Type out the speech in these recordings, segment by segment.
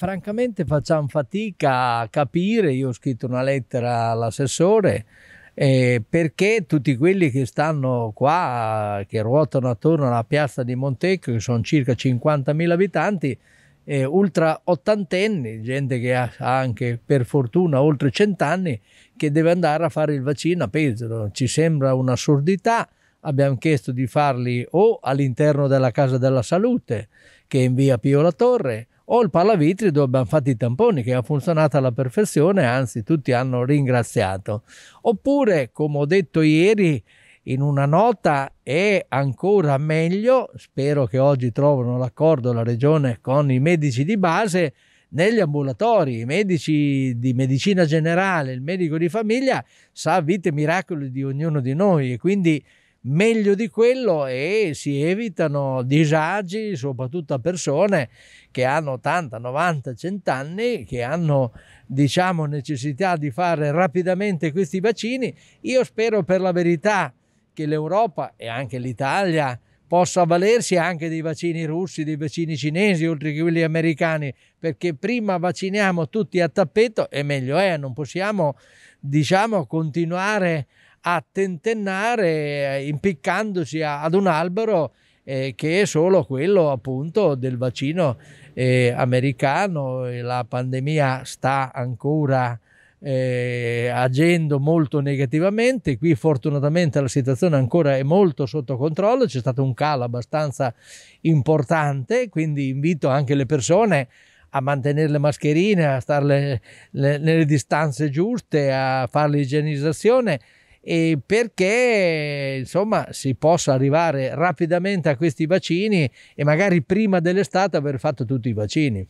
francamente facciamo fatica a capire, io ho scritto una lettera all'assessore, eh, perché tutti quelli che stanno qua, che ruotano attorno alla piazza di Montecchio, che sono circa 50.000 abitanti, eh, ultra ottantenni, gente che ha anche per fortuna oltre cent'anni, che deve andare a fare il vaccino a Pesaro. Ci sembra un'assurdità abbiamo chiesto di farli o all'interno della Casa della Salute, che è in via Pio La Torre, o il Palavitri dove abbiamo fatto i tamponi, che ha funzionato alla perfezione, anzi tutti hanno ringraziato. Oppure, come ho detto ieri in una nota, è ancora meglio, spero che oggi trovano l'accordo la Regione con i medici di base, negli ambulatori, i medici di medicina generale, il medico di famiglia sa vite miracoli di ognuno di noi e quindi meglio di quello e si evitano disagi soprattutto a persone che hanno 80, 90, 100 anni, che hanno diciamo necessità di fare rapidamente questi vaccini. Io spero per la verità che l'Europa e anche l'Italia possa avvalersi anche dei vaccini russi, dei vaccini cinesi, oltre che quelli americani, perché prima vacciniamo tutti a tappeto e meglio è, non possiamo diciamo continuare a tentennare eh, impiccandosi a, ad un albero eh, che è solo quello appunto del vaccino eh, americano e la pandemia sta ancora eh, agendo molto negativamente. Qui fortunatamente la situazione ancora è molto sotto controllo, c'è stato un calo abbastanza importante, quindi invito anche le persone a mantenere le mascherine, a stare nelle distanze giuste, a fare l'igienizzazione e perché insomma si possa arrivare rapidamente a questi vaccini e magari prima dell'estate aver fatto tutti i vaccini.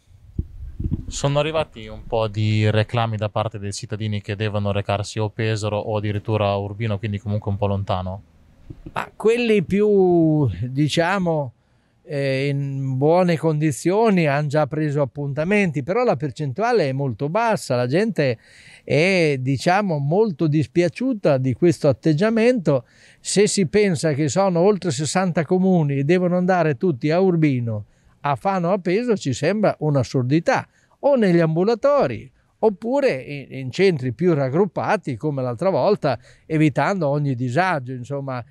Sono arrivati un po' di reclami da parte dei cittadini che devono recarsi o Pesaro o addirittura a Urbino, quindi comunque un po' lontano. Ma quelli più, diciamo, eh, in buone condizioni, hanno già preso appuntamenti, però la percentuale è molto bassa, la gente è diciamo molto dispiaciuta di questo atteggiamento. Se si pensa che sono oltre 60 comuni e devono andare tutti a Urbino, a Fano, a Peso, ci sembra un'assurdità, o negli ambulatori oppure in, centri più raggruppati come l'altra volta, evitando ogni disagio. Insomma,